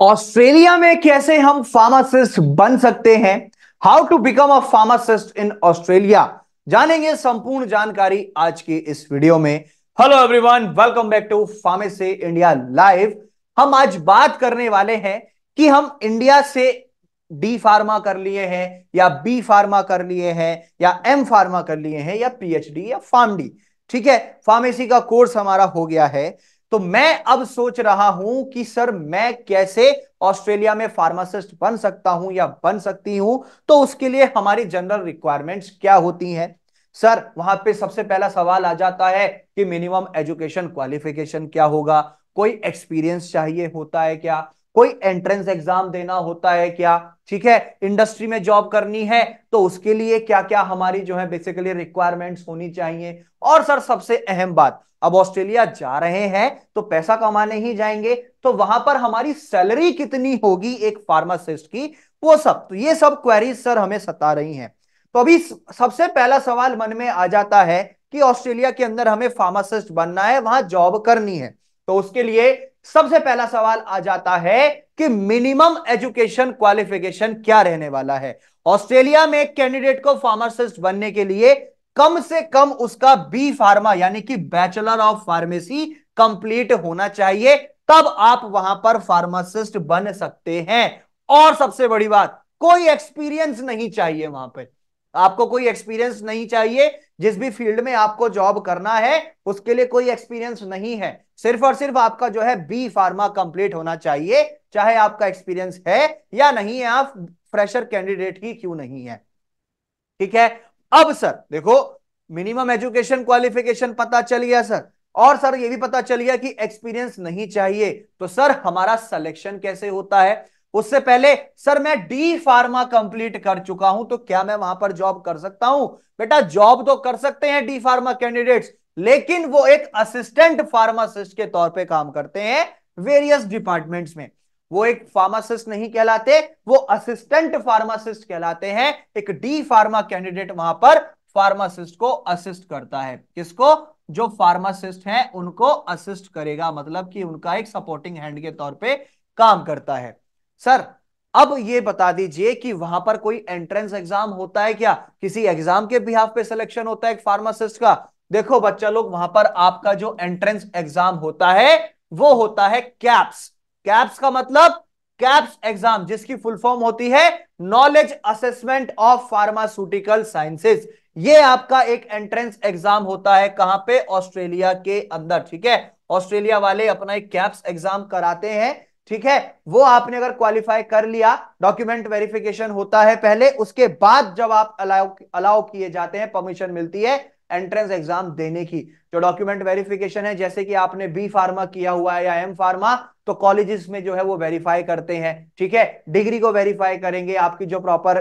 Australia में कैसे हम फार्मासिस्ट बन सकते हैं how to become a pharmacist in Australia जानेंगे संपूर्ण जानकारी आज की इस वीडियो में hello everyone welcome back to pharmacy India live हम आज बात करने वाले हैं कि हम इंडिया से डी फार्मा कर लिए हैं या बी फार्मा कर लिए हैं या एम फार्मा कर लिए हैं या पीएचडी या फार्मी ठीक है फार्मेसी का कोर्स हमारा हो गया है तो मैं अब सोच रहा हूं कि सर मैं कैसे ऑस्ट्रेलिया में फार्मासिस्ट बन सकता हूं या बन सकती हूं तो उसके लिए हमारी जनरल रिक्वायरमेंट्स क्या होती हैं सर वहां पे सबसे पहला सवाल आ जाता है कि मिनिमम एजुकेशन क्वालिफिकेशन क्या होगा कोई एक्सपीरियंस चाहिए होता है क्या कोई एंट्रेंस एग्जाम देना होता है क्या ठीक है इंडस्ट्री में जॉब करनी है तो उसके लिए क्या क्या हमारी जो है बेसिकली रिक्वायरमेंट्स होनी चाहिए और सर सबसे अहम बात अब ऑस्ट्रेलिया जा रहे हैं तो पैसा कमाने ही जाएंगे तो वहां पर हमारी सैलरी कितनी होगी एक फार्मासिस्ट की वो सब तो ये सब क्वेरीज सर हमें सता रही हैं तो अभी सबसे पहला सवाल मन में आ जाता है कि ऑस्ट्रेलिया के अंदर हमें फार्मासिस्ट बनना है वहां जॉब करनी है तो उसके लिए सबसे पहला सवाल आ जाता है कि मिनिमम एजुकेशन क्वालिफिकेशन क्या रहने वाला है ऑस्ट्रेलिया में एक कैंडिडेट को फार्मासिस्ट बनने के लिए कम से कम उसका बी फार्मा यानी कि बैचलर ऑफ फार्मेसी कंप्लीट होना चाहिए तब आप वहां पर फार्मासिस्ट बन सकते हैं और सबसे बड़ी बात कोई एक्सपीरियंस नहीं चाहिए वहां पर आपको कोई एक्सपीरियंस नहीं चाहिए जिस भी फील्ड में आपको जॉब करना है उसके लिए कोई एक्सपीरियंस नहीं है सिर्फ और सिर्फ आपका जो है बी फार्मा कंप्लीट होना चाहिए चाहे आपका एक्सपीरियंस है या नहीं है आप फ्रेशर कैंडिडेट ही क्यों नहीं है ठीक है अब सर देखो मिनिमम एजुकेशन क्वालिफिकेशन पता चल गया सर और सर ये भी पता चल गया कि एक्सपीरियंस नहीं चाहिए तो सर हमारा सिलेक्शन कैसे होता है उससे पहले सर मैं डी फार्मा कंप्लीट कर चुका हूं तो क्या मैं वहां पर जॉब कर सकता हूं बेटा जॉब तो कर सकते हैं डी फार्मा कैंडिडेट्स लेकिन वो एक असिस्टेंट फार्मासिस्ट के तौर पे काम करते हैं वेरियस डिपार्टमेंट्स में वो एक फार्मासिस्ट नहीं कहलाते वो असिस्टेंट फार्मासिस्ट कहलाते हैं एक डी फार्मा कैंडिडेट वहां पर फार्मासिस्ट को असिस्ट करता है किसको जो फार्मासिस्ट हैं उनको असिस्ट करेगा मतलब कि उनका एक सपोर्टिंग हैंड के तौर पर काम करता है सर अब ये बता दीजिए कि वहां पर कोई एंट्रेंस एग्जाम होता है क्या किसी एग्जाम के बिहाफ पे सिलेक्शन होता है एक फार्मासिस्ट का देखो बच्चा लोग वहां पर आपका जो एंट्रेंस एग्जाम होता है वो होता है कैप्स कैप्स का मतलब कैप्स एग्जाम जिसकी फुल फॉर्म होती है knowledge assessment of pharmaceutical sciences ये आपका एक एंट्रेंस एग्जाम होता है कहां पे ऑस्ट्रेलिया के अंदर ठीक है ऑस्ट्रेलिया वाले अपना एक कैप्स एग्जाम कराते हैं ठीक है वो आपने अगर क्वालिफाई कर लिया डॉक्यूमेंट वेरिफिकेशन होता है पहले उसके बाद जब आप अलाउ अलाउ किए जाते हैं परमिशन मिलती है एंट्रेंस एग्जाम देने की जो डॉक्यूमेंट वेरिफिकेशन है जैसे कि आपने बी फार्मा किया हुआ है या एम फार्मा तो कॉलेजेस में जो है वो वेरीफाई करते हैं ठीक है डिग्री को वेरीफाई करेंगे आपकी जो प्रॉपर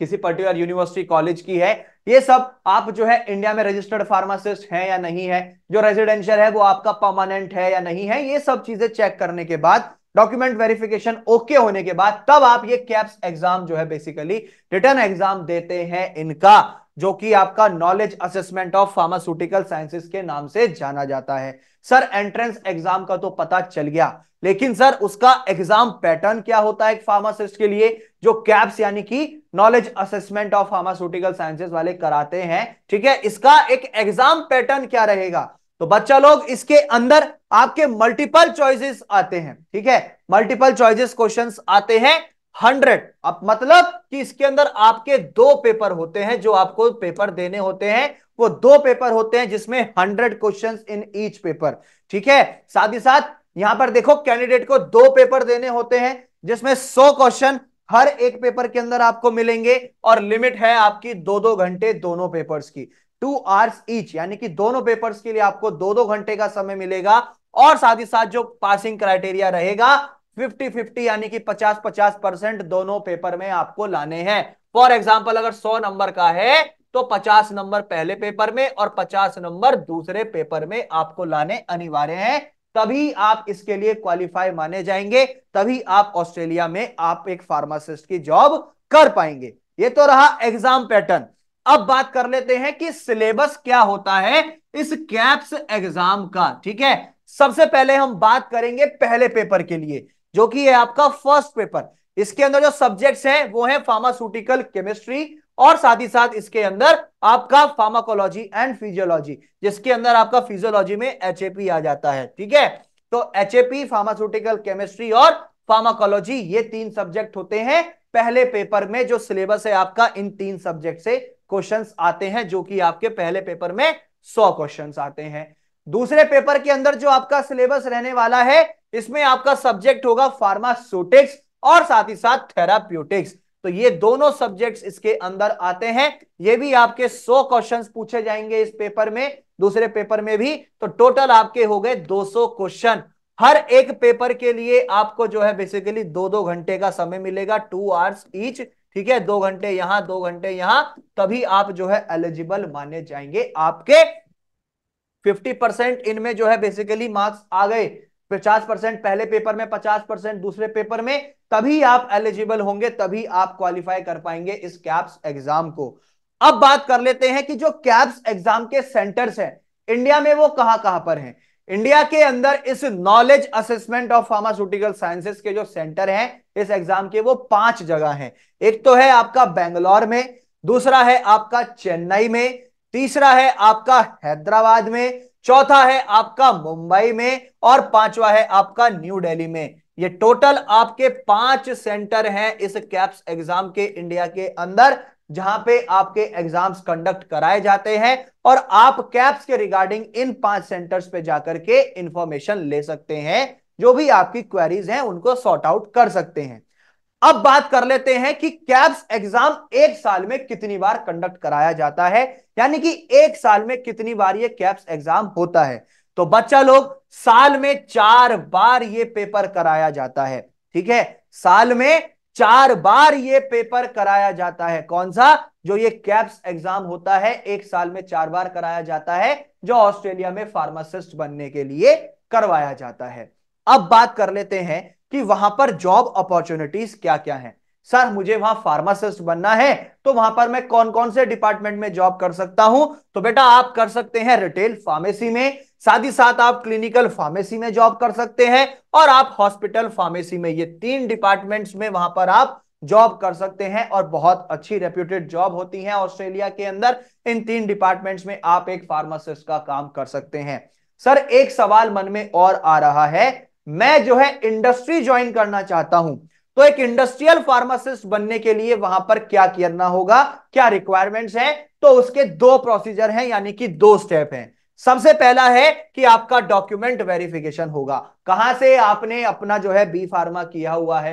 किसी पर्टिकुलर यूनिवर्सिटी कॉलेज की है ये सब आप जो है इंडिया में रजिस्टर्ड फार्मासिस्ट हैं या नहीं है जो रेजिडेंशियल है वो आपका परमानेंट है या नहीं है ये सब चीजें चेक करने के बाद डॉक्यूमेंट वेरिफिकेशन ओके होने के बाद तब आप ये कैप्स एग्जाम जो है बेसिकली रिटर्न एग्जाम देते हैं इनका जो कि आपका knowledge assessment of pharmaceutical sciences के नाम से जाना जाता है सर एंट्रेंस एग्जाम का तो पता चल गया लेकिन सर उसका एग्जाम पैटर्न क्या होता है एक फार्मासिस्ट के लिए जो कैप्स यानी कि knowledge assessment of pharmaceutical sciences वाले कराते हैं ठीक है इसका एक एग्जाम पैटर्न क्या रहेगा तो बच्चा लोग इसके अंदर आपके मल्टीपल चॉइसेस आते हैं ठीक है मल्टीपल चॉइसेस क्वेश्चंस आते हैं हंड्रेड अब मतलब कि इसके अंदर आपके दो पेपर होते हैं जो आपको पेपर देने होते हैं वो दो पेपर होते हैं जिसमें hundred question in each paper ठीक है साथ ही साथ यहां पर देखो कैंडिडेट को दो पेपर देने होते हैं जिसमें सौ क्वेश्चन हर एक पेपर के अंदर आपको मिलेंगे और लिमिट है आपकी दो दो घंटे दोनों पेपर्स की टू आवर्स ईच यानी कि दोनों पेपर्स के लिए आपको दो दो घंटे का समय मिलेगा और साथ ही साथ जो पासिंग क्राइटेरिया रहेगा फिफ्टी फिफ्टी यानी कि पचास पचास परसेंट दोनों पेपर में आपको लाने हैं फॉर एग्जाम्पल अगर सौ नंबर का है तो पचास नंबर पहले पेपर में और पचास नंबर दूसरे पेपर में आपको लाने अनिवार्य है तभी आप इसके लिए क्वालिफाई माने जाएंगे तभी आप ऑस्ट्रेलिया में आप एक फार्मासिस्ट की जॉब कर पाएंगे ये तो रहा एग्जाम पैटर्न अब बात कर लेते हैं कि सिलेबस क्या होता है इस कैप्स एग्जाम का ठीक है सबसे पहले हम बात करेंगे पहले पेपर के लिए जो कि है आपका फर्स्ट पेपर इसके अंदर जो सब्जेक्ट्स हैं वो है फार्मास्यूटिकल केमिस्ट्री और साथ ही साथ इसके अंदर आपका फार्माकोलॉजी एंड फिजियोलॉजी जिसके अंदर आपका फिजियोलॉजी में एच आ जाता है ठीक है तो एच फार्मास्यूटिकल केमिस्ट्री और फार्माकोलॉजी ये तीन सब्जेक्ट होते हैं पहले पेपर में जो सिलेबस है आपका इन तीन सब्जेक्ट से क्वेश्चंस आते हैं जो कि आपके पहले पेपर में सौ क्वेश्चंस आते हैं दूसरे पेपर के अंदर जो आपका सिलेबस रहने वाला है इसमें आपका सब्जेक्ट होगा फार्मास्यूटिक्स और साथ ही साथ थेराप्यूटिक्स तो ये दोनों सब्जेक्ट्स इसके अंदर आते हैं ये भी आपके 100 क्वेश्चंस पूछे जाएंगे इस पेपर में दूसरे पेपर में भी तो टोटल आपके हो गए 200 क्वेश्चन हर एक पेपर के लिए आपको जो है बेसिकली दो दो घंटे का समय मिलेगा टू आवर्स ईच ठीक है दो घंटे यहां दो घंटे यहां तभी आप जो है एलिजिबल माने जाएंगे आपके 50 परसेंट इनमें जो है बेसिकली मार्क्स आ गए पचास परसेंट पहले पेपर में पचास परसेंट दूसरे पेपर में तभी आप एलिजिबल होंगे तभी आप क्वालिफाई कर पाएंगे इस कैप्स एग्जाम को अब बात कर लेते हैं कि जो कैप्स एग्जाम के सेंटर्स हैं इंडिया में वो कहां कहां पर हैं इंडिया के अंदर इस knowledge assessment of pharmaceutical sciences के जो सेंटर हैं इस एग्जाम के वो पांच जगह हैं एक तो है आपका बेंगलोर में दूसरा है आपका चेन्नई में तीसरा है आपका हैदराबाद में चौथा है आपका मुंबई में और पांचवा है आपका न्यू दिल्ली में ये टोटल आपके पांच सेंटर हैं इस कैप्स एग्जाम के इंडिया के अंदर जहां पे आपके एग्जाम्स कंडक्ट कराए जाते हैं और आप कैप्स के रिगार्डिंग इन पांच सेंटर्स पे जाकर के इंफॉर्मेशन ले सकते हैं जो भी आपकी क्वेरीज हैं उनको सॉर्ट आउट कर सकते हैं अब बात कर लेते हैं कि कैब्स एग्जाम एक साल में कितनी बार कंडक्ट कराया जाता है यानी कि एक साल में कितनी बार ये कैब्स एग्जाम होता है तो बच्चा लोग साल में चार बार ये पेपर कराया जाता है ठीक है साल में चार बार ये पेपर कराया जाता है कौन सा जो ये कैप्स एग्जाम होता है एक साल में चार बार कराया जाता है जो ऑस्ट्रेलिया में फार्मासिस्ट बनने के लिए करवाया जाता है अब बात कर लेते हैं कि वहां पर जॉब अपॉर्चुनिटीज क्या क्या हैं सर मुझे वहां फार्मासिस्ट बनना है तो वहां पर मैं कौन कौन से डिपार्टमेंट में जॉब कर सकता हूं तो बेटा आप कर सकते हैं रिटेल फार्मेसी में साथ ही साथ आप क्लिनिकल फार्मेसी में जॉब कर सकते हैं और आप हॉस्पिटल फार्मेसी में ये तीन डिपार्टमेंट्स में वहां पर आप जॉब कर सकते हैं और बहुत अच्छी रेप्यूटेड जॉब होती है ऑस्ट्रेलिया के अंदर इन तीन डिपार्टमेंट्स में आप एक फार्मासिस्ट का काम कर सकते हैं सर एक सवाल मन में और आ रहा है मैं जो है इंडस्ट्री ज्वाइन करना चाहता हूं तो एक इंडस्ट्रियल फार्मासिस्ट बनने के लिए वहां पर क्या करना होगा क्या रिक्वायरमेंट्स हैं तो उसके दो प्रोसीजर हैं यानी कि दो स्टेप हैं सबसे पहला है कि आपका डॉक्यूमेंट वेरिफिकेशन होगा कहां से आपने अपना जो है बी फार्मा किया हुआ है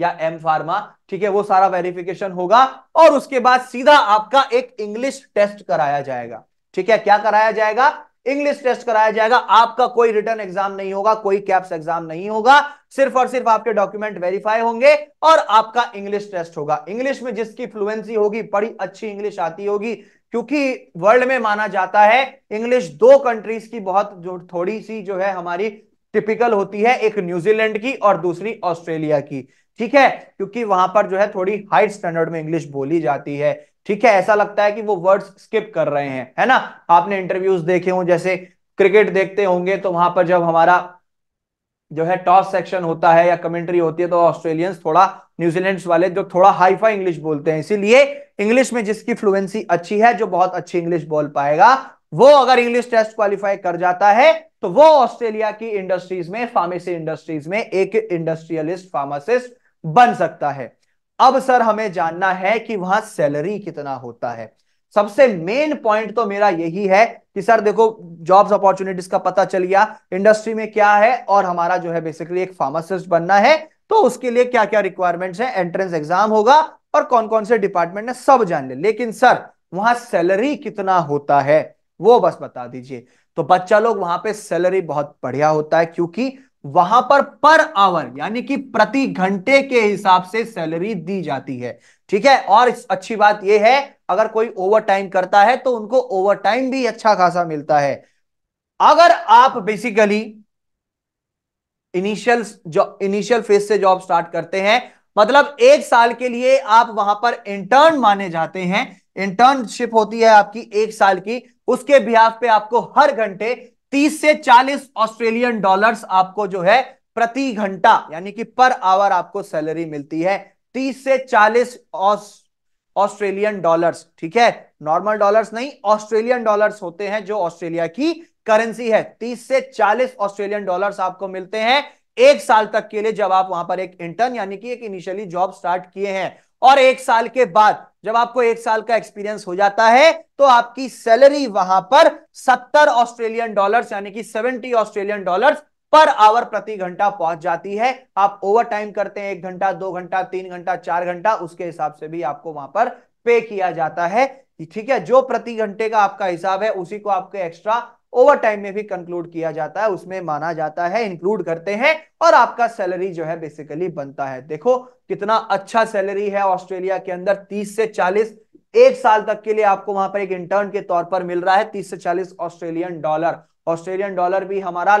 या एम फार्मा ठीक है वो सारा वेरिफिकेशन होगा और उसके बाद सीधा आपका एक इंग्लिश टेस्ट कराया जाएगा ठीक है क्या कराया जाएगा इंग्लिश टेस्ट कराया जाएगा आपका कोई रिटर्न एग्जाम नहीं होगा कोई कैप्स एग्जाम नहीं होगा सिर्फ और सिर्फ आपके डॉक्यूमेंट वेरीफाई होंगे और आपका इंग्लिश टेस्ट होगा इंग्लिश में जिसकी फ्लुएंसी होगी बड़ी अच्छी इंग्लिश आती होगी क्योंकि वर्ल्ड में माना जाता है इंग्लिश दो कंट्रीज की बहुत जो थोड़ी सी जो है हमारी टिपिकल होती है एक न्यूजीलैंड की और दूसरी ऑस्ट्रेलिया की ठीक है क्योंकि वहां पर जो है थोड़ी हाई स्टैंडर्ड में इंग्लिश बोली जाती है ठीक है ऐसा लगता है कि वो वर्ड्स स्किप कर रहे हैं है ना आपने इंटरव्यूज देखे हो जैसे क्रिकेट देखते होंगे तो वहां पर जब हमारा जो है टॉस सेक्शन होता है या कमेंट्री होती है तो ऑस्ट्रेलियंस थोड़ा न्यूजीलैंड वाले जो थोड़ा हाईफा इंग्लिश बोलते हैं इसीलिए इंग्लिश में जिसकी फ्लुएंसी अच्छी है जो बहुत अच्छी इंग्लिश बोल पाएगा वो अगर इंग्लिश टेस्ट क्वालिफाई कर जाता है तो वो ऑस्ट्रेलिया की इंडस्ट्रीज में फार्मेसी इंडस्ट्रीज में एक इंडस्ट्रियलिस्ट फार्मासिस्ट बन सकता है अब सर हमें जानना है कि वहां सैलरी कितना होता है सबसे मेन पॉइंट तो मेरा यही है कि सर देखो जॉब्स अपॉर्चुनिटीज का पता चल गया इंडस्ट्री में क्या है और हमारा जो है बेसिकली एक फार्मासिस्ट बनना है तो उसके लिए क्या क्या रिक्वायरमेंट्स हैं एंट्रेंस एग्जाम होगा और कौन कौन से डिपार्टमेंट ने सब जान ले। लेकिन सर वहां सैलरी कितना होता है वो बस बता दीजिए तो बच्चा लोग वहां पे सैलरी बहुत बढ़िया होता है क्योंकि वहां पर पर आवर यानी कि प्रति घंटे के हिसाब से सैलरी दी जाती है ठीक है और अच्छी बात यह है अगर कोई ओवर टाइम करता है तो उनको ओवर टाइम भी अच्छा खासा मिलता है अगर आप बेसिकली इनिशियल इनिशियल फेज से जॉब स्टार्ट करते हैं मतलब एक साल के लिए आप वहां पर इंटर्न माने जाते हैं इंटर्नशिप होती है आपकी एक साल की उसके बिहाफ पे आपको हर घंटे 30 से चालीस ऑस्ट्रेलियन डॉलर्स आपको जो है प्रति घंटा यानी कि पर आवर आपको सैलरी मिलती है 30 से 40 ऑस्ट्रेलियन डॉलर्स ठीक है नॉर्मल डॉलर्स नहीं ऑस्ट्रेलियन डॉलर्स होते हैं जो ऑस्ट्रेलिया की करेंसी है तीस से चालीस ऑस्ट्रेलियन डॉलर्स आपको मिलते हैं एक साल तक के लिए जब आप वहां पर एक इंटर्न यानी कि एक इनिशियली जॉब स्टार्ट किए हैं और एक साल के बाद जब आपको एक साल का एक्सपीरियंस हो जाता है तो आपकी सैलरी वहां पर सत्तर ऑस्ट्रेलियन डॉलर्स यानी कि seventy Australian dollars per hour प्रति घंटा पहुंच जाती है आप ओवर टाइम करते हैं एक घंटा दो घंटा तीन घंटा चार घंटा उसके हिसाब से भी आपको वहां पर पे किया जाता है ठीक है जो प्रति घंटे का आपका हिसाब है उसी को आपके एक्स्ट्रा ओवर टाइम में भी कंक्लूड किया जाता है उसमें माना जाता है इंक्लूड करते हैं और आपका सैलरी जो है बेसिकली बनता है देखो कितना अच्छा सैलरी है ऑस्ट्रेलिया के अंदर तीस से चालीस एक साल तक के लिए आपको वहां पर एक इंटर्न के तौर पर मिल रहा है तीस से चालीस ऑस्ट्रेलियन डॉलर ऑस्ट्रेलियन डॉलर भी हमारा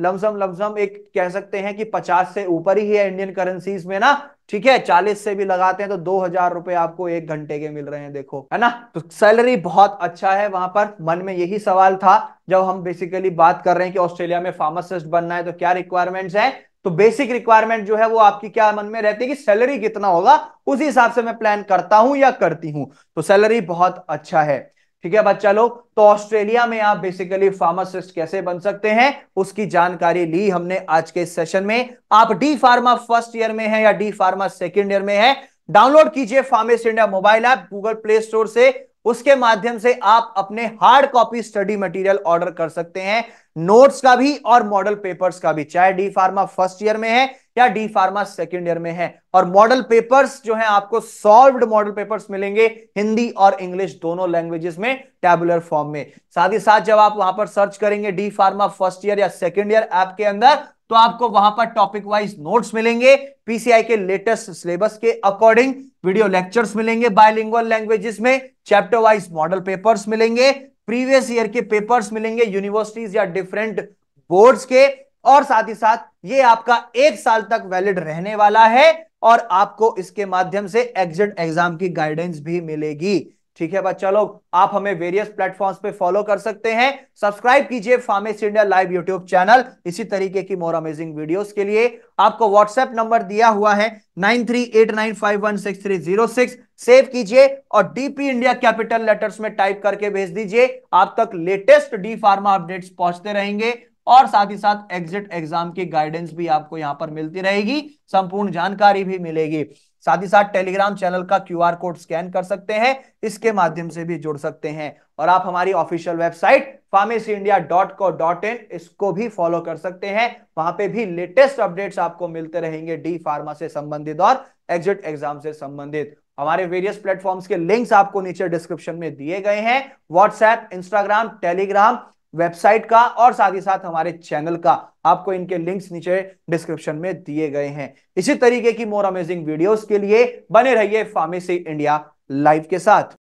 लमसम लमसम एक कह सकते हैं कि पचास से ऊपर ही है इंडियन करेंसीज में ना ठीक है चालीस से भी लगाते हैं तो दो हजार रुपए आपको एक घंटे के मिल रहे हैं देखो है ना तो सैलरी बहुत अच्छा है वहां पर मन में यही सवाल था जब हम बेसिकली बात कर रहे हैं कि ऑस्ट्रेलिया में फार्मासिस्ट बनना है तो क्या रिक्वायरमेंट्स है तो बेसिक रिक्वायरमेंट जो है वो आपकी क्या मन में रहती है कि सैलरी कितना होगा उसी हिसाब से मैं प्लान करता हूं या करती हूं तो सैलरी बहुत अच्छा है ठीक है बच्चा लोग तो ऑस्ट्रेलिया में आप बेसिकली फार्मासिस्ट कैसे बन सकते हैं उसकी जानकारी ली हमने आज के सेशन में आप डी फार्मा फर्स्ट ईयर में है या डी फार्मा सेकेंड ईयर में है डाउनलोड कीजिए pharmacy India mobile app Google Play Store से उसके माध्यम से आप अपने hard copy study material order कर सकते हैं नोट्स का भी और मॉडल पेपर्स का भी चाहे डी फार्मा फर्स्ट ईयर में है या डी फार्मा सेकेंड ईयर में है और मॉडल पेपर्स जो है आपको सॉल्व्ड मॉडल पेपर्स मिलेंगे हिंदी और इंग्लिश दोनों लैंग्वेजेस में टेबुलर फॉर्म में साथ ही साथ जब आप वहां पर सर्च करेंगे डी फार्मा फर्स्ट ईयर या सेकेंड ईयर ऐप के अंदर तो आपको वहां पर टॉपिक वाइज नोट्स मिलेंगे पीसीआई के लेटेस्ट सिलेबस के अकॉर्डिंग वीडियो लेक्चर्स मिलेंगे बायलिंगुअल लैंग्वेजेस में चैप्टर वाइज मॉडल पेपर्स मिलेंगे प्रीवियस ईयर के पेपर्स मिलेंगे यूनिवर्सिटीज या डिफरेंट बोर्ड्स के और साथ ही साथ ये आपका एक साल तक वैलिड रहने वाला है और आपको इसके माध्यम से एग्जिट एग्जाम की गाइडेंस भी मिलेगी ठीक है बच्चा लोग आप हमें वेरियस प्लेटफॉर्म्स पे फॉलो कर सकते हैं सब्सक्राइब कीजिए pharmacy India live YouTube channel इसी तरीके की मोर अमेजिंग वीडियोस के लिए आपको व्हाट्सएप नंबर दिया हुआ है nine three eight nine five one six three zero six save कीजिए और डीपी इंडिया कैपिटल लेटर्स में टाइप करके भेज दीजिए आप तक लेटेस्ट डी फार्मा अपडेट्स पहुंचते रहेंगे और साथ ही साथ एग्जिट एग्जाम की गाइडेंस भी आपको यहाँ पर मिलती रहेगी संपूर्ण जानकारी भी मिलेगी साथ ही साथ टेलीग्राम चैनल का क्यूआर कोड स्कैन कर सकते हैं इसके माध्यम से भी जुड़ सकते हैं और आप हमारी official website pharmacy India dot co dot in इसको भी फॉलो कर सकते हैं वहां पे भी लेटेस्ट अपडेट्स आपको मिलते रहेंगे डी फार्मा से संबंधित और एग्जिट एग्जाम से संबंधित हमारे वेरियस प्लेटफॉर्म्स के लिंक्स आपको नीचे डिस्क्रिप्शन में दिए गए हैं व्हाट्सएप इंस्टाग्राम टेलीग्राम वेबसाइट का और साथ ही साथ हमारे चैनल का आपको इनके लिंक्स नीचे डिस्क्रिप्शन में दिए गए हैं इसी तरीके की मोर अमेजिंग वीडियोस के लिए बने रहिए फार्मेसी इंडिया लाइव के साथ